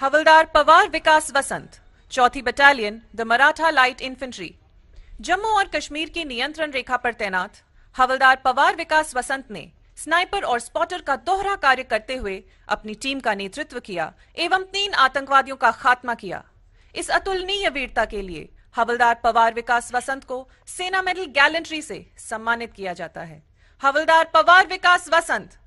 हवलदार पवार विकास वसंत चौथी battalion the Maratha light infantry Jammu और कश्मीर की नियंत्रण रेखा पर तैनात हवलदार पवार विकास वसंत ने स्नाइपर और स्पॉटर का दोहरा कार्य करते हुए अपनी टीम का नेतृत्व किया एवं तीन आतंकवादियों का खात्मा किया इस अतुलनीय वीरता के लिए हवलदार पवार विकास वसंत को सेना मेडल गैलेंट्री से सम्मानित किया जाता है हवलदार पवार विकास वसंत